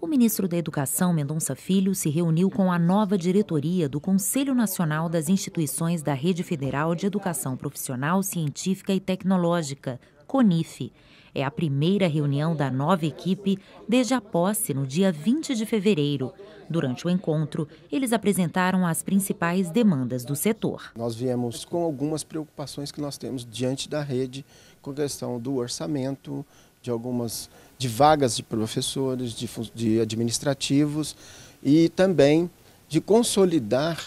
O ministro da Educação, Mendonça Filho, se reuniu com a nova diretoria do Conselho Nacional das Instituições da Rede Federal de Educação Profissional, Científica e Tecnológica, CONIF. É a primeira reunião da nova equipe desde a posse no dia 20 de fevereiro. Durante o encontro, eles apresentaram as principais demandas do setor. Nós viemos com algumas preocupações que nós temos diante da rede, com a questão do orçamento, de algumas de vagas de professores, de, de administrativos e também de consolidar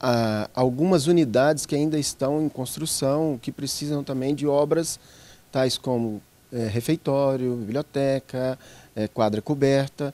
ah, algumas unidades que ainda estão em construção, que precisam também de obras tais como é, refeitório, biblioteca, é, quadra coberta,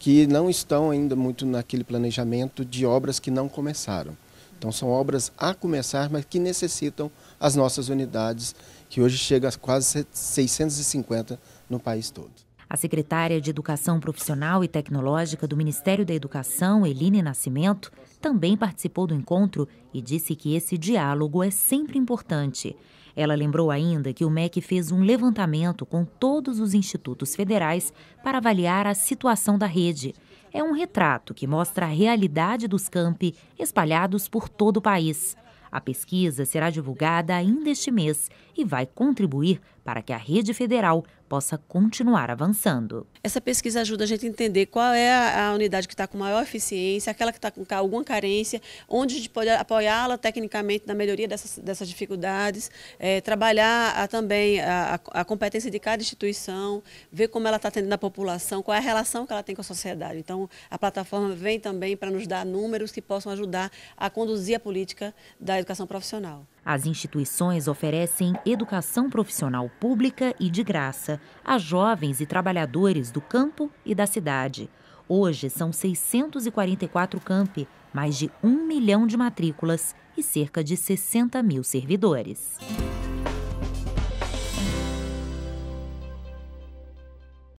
que não estão ainda muito naquele planejamento de obras que não começaram. Então são obras a começar, mas que necessitam as nossas unidades, que hoje chega a quase 650 no país todo. A secretária de Educação Profissional e Tecnológica do Ministério da Educação, Eline Nascimento, também participou do encontro e disse que esse diálogo é sempre importante. Ela lembrou ainda que o MEC fez um levantamento com todos os institutos federais para avaliar a situação da rede é um retrato que mostra a realidade dos campi espalhados por todo o país. A pesquisa será divulgada ainda este mês e vai contribuir para que a rede federal possa continuar avançando. Essa pesquisa ajuda a gente a entender qual é a unidade que está com maior eficiência, aquela que está com alguma carência, onde a gente pode apoiá-la tecnicamente na melhoria dessas, dessas dificuldades, é, trabalhar a, também a, a, competência de cada instituição, ver como ela está atendendo a população, qual é a relação que ela tem com a sociedade. Então, a plataforma vem também para nos dar números que possam ajudar a conduzir a política da educação profissional. As instituições oferecem educação profissional pública e de graça a jovens e trabalhadores do campo e da cidade. Hoje são 644 campi, mais de um milhão de matrículas e cerca de 60 mil servidores.